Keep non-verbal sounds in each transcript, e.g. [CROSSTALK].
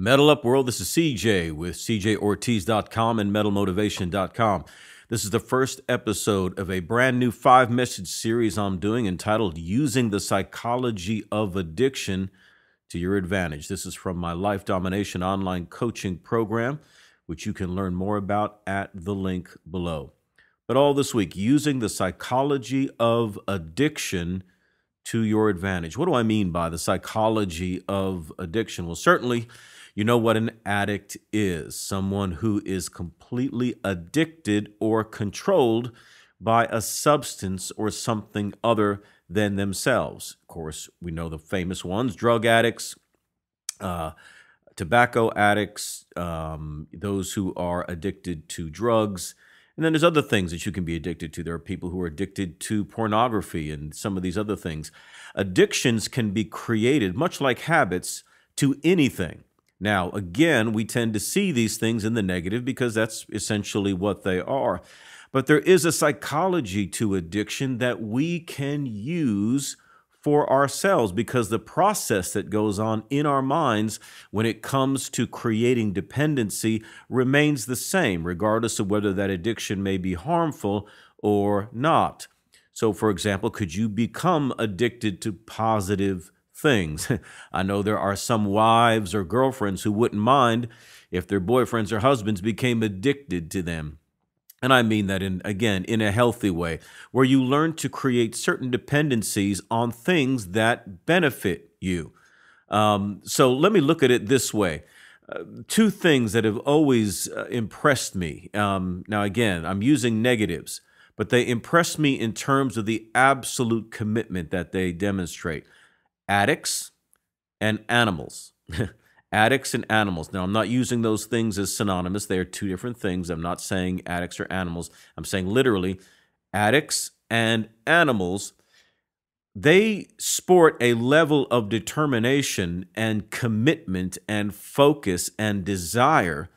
Metal Up World, this is CJ with CJOrtiz.com and MetalMotivation.com. This is the first episode of a brand new five message series I'm doing entitled Using the Psychology of Addiction to Your Advantage. This is from my Life Domination online coaching program, which you can learn more about at the link below. But all this week, using the psychology of addiction to your advantage. What do I mean by the psychology of addiction? Well, certainly you know what an addict is someone who is completely addicted or controlled by a substance or something other than themselves. Of course, we know the famous ones drug addicts, uh, tobacco addicts, um, those who are addicted to drugs. And then there's other things that you can be addicted to. There are people who are addicted to pornography and some of these other things. Addictions can be created, much like habits, to anything. Now, again, we tend to see these things in the negative because that's essentially what they are. But there is a psychology to addiction that we can use for ourselves because the process that goes on in our minds when it comes to creating dependency remains the same, regardless of whether that addiction may be harmful or not. So, for example, could you become addicted to positive things. [LAUGHS] I know there are some wives or girlfriends who wouldn't mind if their boyfriends or husbands became addicted to them. And I mean that in again in a healthy way, where you learn to create certain dependencies on things that benefit you. Um, so let me look at it this way. Uh, two things that have always uh, impressed me. Um, now, again, I'm using negatives, but they impress me in terms of the absolute commitment that they demonstrate addicts and animals. [LAUGHS] addicts and animals. Now, I'm not using those things as synonymous. They are two different things. I'm not saying addicts or animals. I'm saying literally addicts and animals. They sport a level of determination and commitment and focus and desire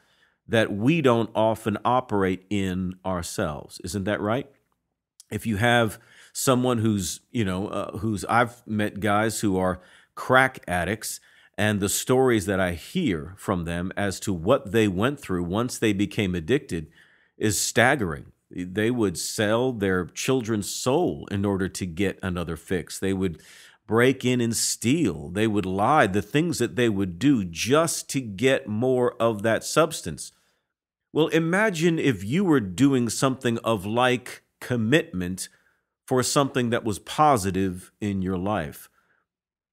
that we don't often operate in ourselves. Isn't that right? If you have someone who's you know uh, who's I've met guys who are crack addicts and the stories that I hear from them as to what they went through once they became addicted is staggering. They would sell their children's soul in order to get another fix. They would break in and steal. They would lie, the things that they would do just to get more of that substance. Well, imagine if you were doing something of like commitment for something that was positive in your life.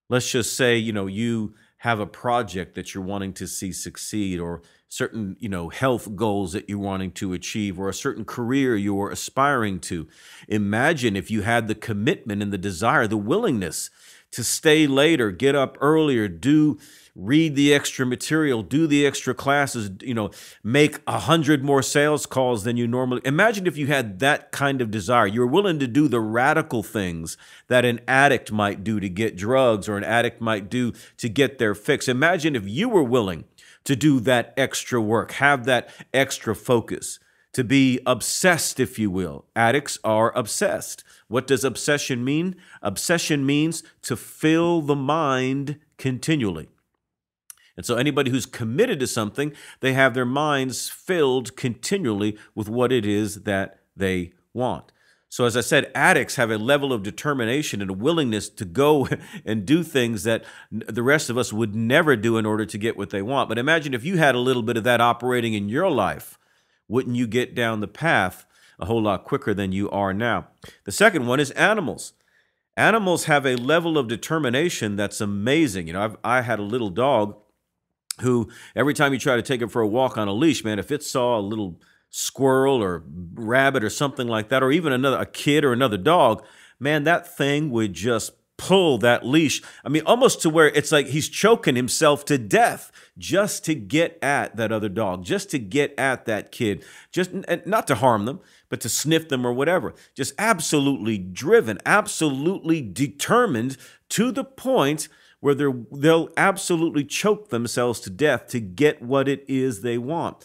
Let's just say, you know, you have a project that you're wanting to see succeed or certain you know health goals that you're wanting to achieve or a certain career you're aspiring to imagine if you had the commitment and the desire the willingness to stay later, get up earlier, do read the extra material, do the extra classes, you know, make a hundred more sales calls than you normally. Imagine if you had that kind of desire. You're willing to do the radical things that an addict might do to get drugs or an addict might do to get their fix. Imagine if you were willing to do that extra work, have that extra focus to be obsessed, if you will. Addicts are obsessed. What does obsession mean? Obsession means to fill the mind continually. And so, anybody who's committed to something, they have their minds filled continually with what it is that they want. So, as I said, addicts have a level of determination and a willingness to go [LAUGHS] and do things that the rest of us would never do in order to get what they want. But imagine if you had a little bit of that operating in your life wouldn't you get down the path a whole lot quicker than you are now? The second one is animals. Animals have a level of determination that's amazing. You know, I've, I had a little dog who, every time you try to take it for a walk on a leash, man, if it saw a little squirrel or rabbit or something like that, or even another a kid or another dog, man, that thing would just pull that leash. I mean, almost to where it's like he's choking himself to death just to get at that other dog, just to get at that kid, just not to harm them, but to sniff them or whatever. Just absolutely driven, absolutely determined to the point where they'll absolutely choke themselves to death to get what it is they want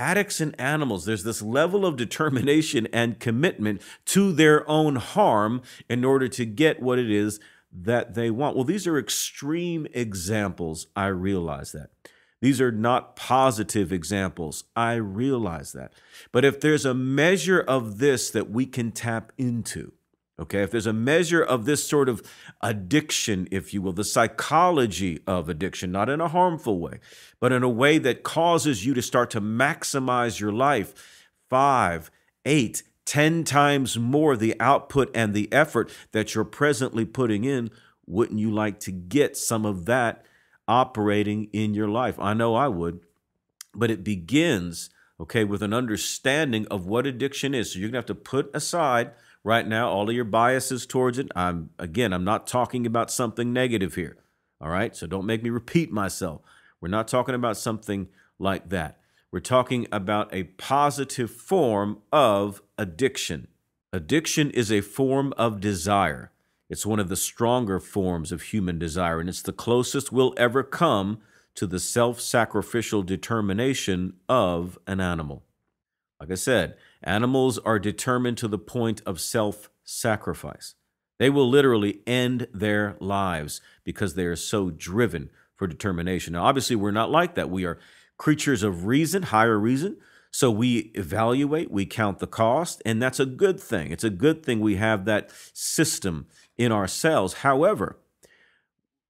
addicts and animals, there's this level of determination and commitment to their own harm in order to get what it is that they want. Well, these are extreme examples. I realize that. These are not positive examples. I realize that. But if there's a measure of this that we can tap into, Okay, if there's a measure of this sort of addiction, if you will, the psychology of addiction, not in a harmful way, but in a way that causes you to start to maximize your life five, eight, ten times more the output and the effort that you're presently putting in, wouldn't you like to get some of that operating in your life? I know I would, but it begins, okay, with an understanding of what addiction is. So you're gonna have to put aside right now, all of your biases towards it. I'm again, I'm not talking about something negative here. All right. So don't make me repeat myself. We're not talking about something like that. We're talking about a positive form of addiction. Addiction is a form of desire. It's one of the stronger forms of human desire, and it's the closest we'll ever come to the self sacrificial determination of an animal. Like I said, animals are determined to the point of self sacrifice. They will literally end their lives because they are so driven for determination. Now, obviously, we're not like that. We are creatures of reason, higher reason. So we evaluate, we count the cost, and that's a good thing. It's a good thing we have that system in ourselves. However,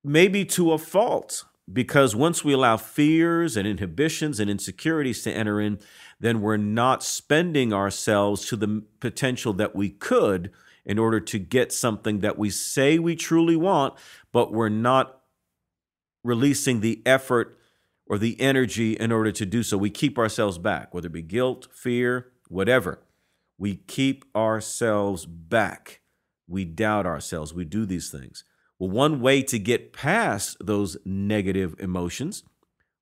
maybe to a fault, because once we allow fears and inhibitions and insecurities to enter in, then we're not spending ourselves to the potential that we could in order to get something that we say we truly want, but we're not releasing the effort or the energy in order to do so. We keep ourselves back, whether it be guilt, fear, whatever. We keep ourselves back. We doubt ourselves. We do these things. Well, one way to get past those negative emotions,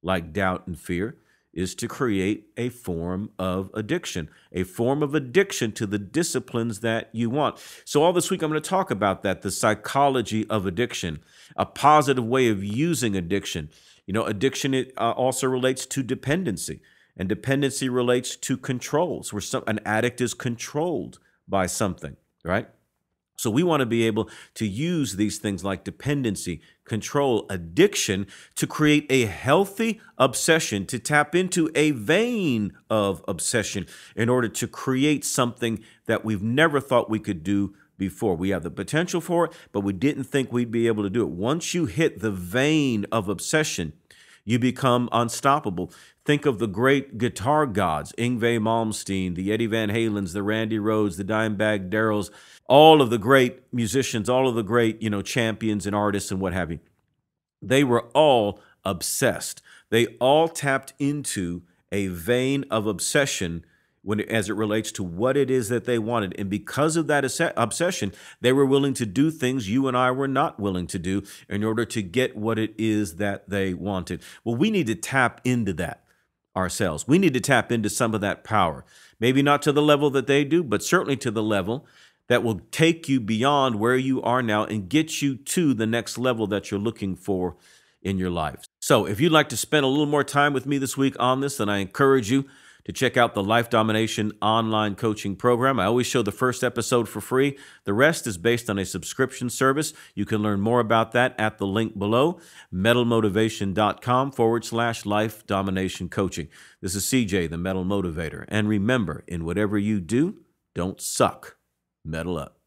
like doubt and fear, is to create a form of addiction, a form of addiction to the disciplines that you want. So, all this week, I'm going to talk about that the psychology of addiction, a positive way of using addiction. You know, addiction it, uh, also relates to dependency, and dependency relates to controls, where some, an addict is controlled by something, right? So we want to be able to use these things like dependency, control, addiction to create a healthy obsession, to tap into a vein of obsession in order to create something that we've never thought we could do before. We have the potential for it, but we didn't think we'd be able to do it. Once you hit the vein of obsession, you become unstoppable. Think of the great guitar gods, Ingve Malmsteen, the Eddie Van Halens, the Randy Rhodes, the Dimebag Darrells, all of the great musicians, all of the great, you know, champions and artists and what have you. They were all obsessed. They all tapped into a vein of obsession when as it relates to what it is that they wanted. And because of that obsession, they were willing to do things you and I were not willing to do in order to get what it is that they wanted. Well, we need to tap into that ourselves. We need to tap into some of that power. Maybe not to the level that they do, but certainly to the level that will take you beyond where you are now and get you to the next level that you're looking for in your life. So, if you'd like to spend a little more time with me this week on this, then I encourage you to check out the Life Domination online coaching program. I always show the first episode for free. The rest is based on a subscription service. You can learn more about that at the link below, metalmotivation.com forward slash life domination coaching. This is CJ, the Metal Motivator. And remember, in whatever you do, don't suck. Metal up.